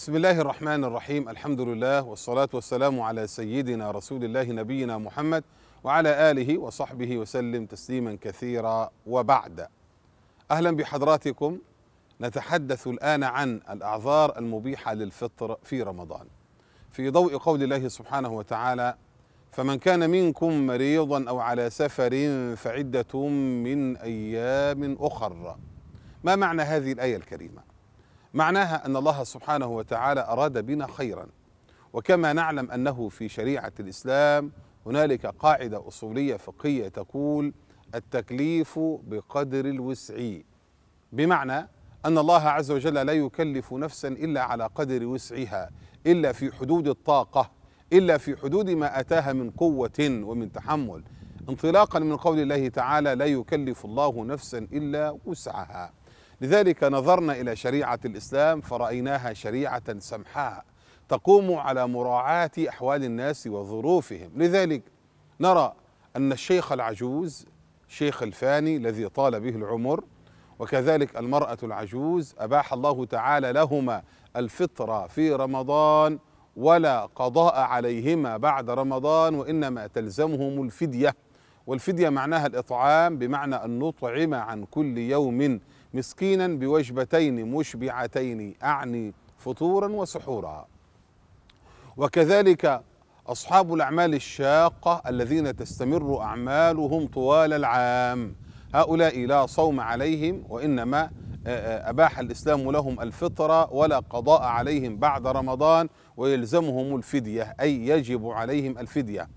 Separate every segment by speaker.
Speaker 1: بسم الله الرحمن الرحيم الحمد لله والصلاة والسلام على سيدنا رسول الله نبينا محمد وعلى آله وصحبه وسلم تسليما كثيرا وبعد أهلا بحضراتكم نتحدث الآن عن الأعذار المبيحة للفطر في رمضان في ضوء قول الله سبحانه وتعالى فمن كان منكم مريضا أو على سفر فعدة من أيام أخر ما معنى هذه الآية الكريمة معناها أن الله سبحانه وتعالى أراد بنا خيرا وكما نعلم أنه في شريعة الإسلام هنالك قاعدة أصولية فقهية تقول التكليف بقدر الوسع بمعنى أن الله عز وجل لا يكلف نفسا إلا على قدر وسعها إلا في حدود الطاقة إلا في حدود ما أتاها من قوة ومن تحمل انطلاقا من قول الله تعالى لا يكلف الله نفسا إلا وسعها لذلك نظرنا الى شريعه الاسلام فرأيناها شريعه سمحاء تقوم على مراعاه احوال الناس وظروفهم، لذلك نرى ان الشيخ العجوز شيخ الفاني الذي طال به العمر وكذلك المرأة العجوز أباح الله تعالى لهما الفطرة في رمضان ولا قضاء عليهما بعد رمضان وإنما تلزمهم الفدية والفدية معناها الإطعام بمعنى أن نطعم عن كل يوم مسكينا بوجبتين مشبعتين اعني فطورا وسحورا وكذلك اصحاب الاعمال الشاقه الذين تستمر اعمالهم طوال العام هؤلاء لا صوم عليهم وانما اباح الاسلام لهم الفطره ولا قضاء عليهم بعد رمضان ويلزمهم الفديه اي يجب عليهم الفديه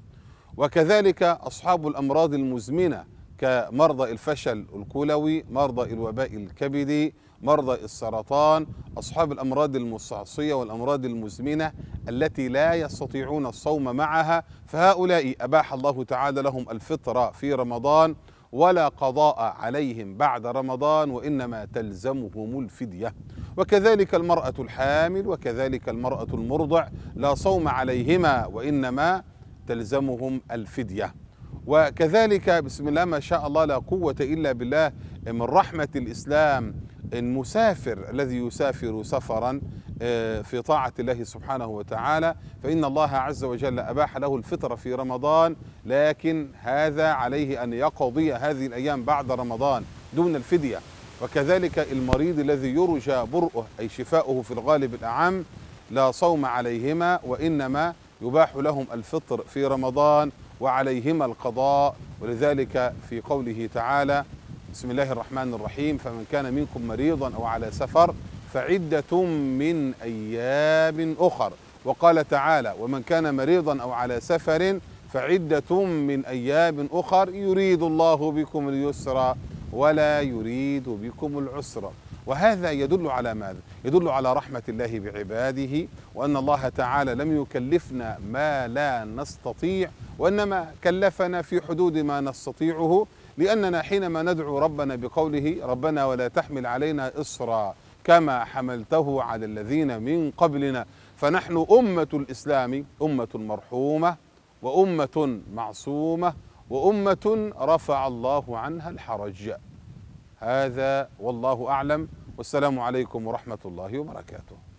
Speaker 1: وكذلك اصحاب الامراض المزمنه كمرضى الفشل الكلوي مرضى الوباء الكبدي مرضى السرطان أصحاب الأمراض المستعصية والأمراض المزمنة التي لا يستطيعون الصوم معها فهؤلاء أباح الله تعالى لهم الفطرة في رمضان ولا قضاء عليهم بعد رمضان وإنما تلزمهم الفدية وكذلك المرأة الحامل وكذلك المرأة المرضع لا صوم عليهما وإنما تلزمهم الفديه وكذلك بسم الله ما شاء الله لا قوة إلا بالله من رحمة الإسلام المسافر الذي يسافر سفرا آه، في طاعة الله سبحانه وتعالى فإن الله عز وجل أباح له الفطر في رمضان لكن هذا عليه أن يقضي هذه الأيام بعد رمضان دون الفدية وكذلك المريض الذي يرجى برؤه أي شفاؤه في الغالب الأعم لا صوم عليهما وإنما يباح لهم الفطر في رمضان وعليهما القضاء ولذلك في قوله تعالى بسم الله الرحمن الرحيم فمن كان منكم مريضا او على سفر فعدة من ايام اخر وقال تعالى ومن كان مريضا او على سفر فعدة من ايام اخر يريد الله بكم اليسر ولا يريد بكم العسر وهذا يدل على ماذا؟ يدل على رحمة الله بعباده وأن الله تعالى لم يكلفنا ما لا نستطيع وإنما كلفنا في حدود ما نستطيعه لأننا حينما ندعو ربنا بقوله ربنا ولا تحمل علينا إصرا كما حملته على الذين من قبلنا فنحن أمة الإسلام أمة مرحومة وأمة معصومة وأمة رفع الله عنها الحرج هذا والله اعلم والسلام عليكم ورحمه الله وبركاته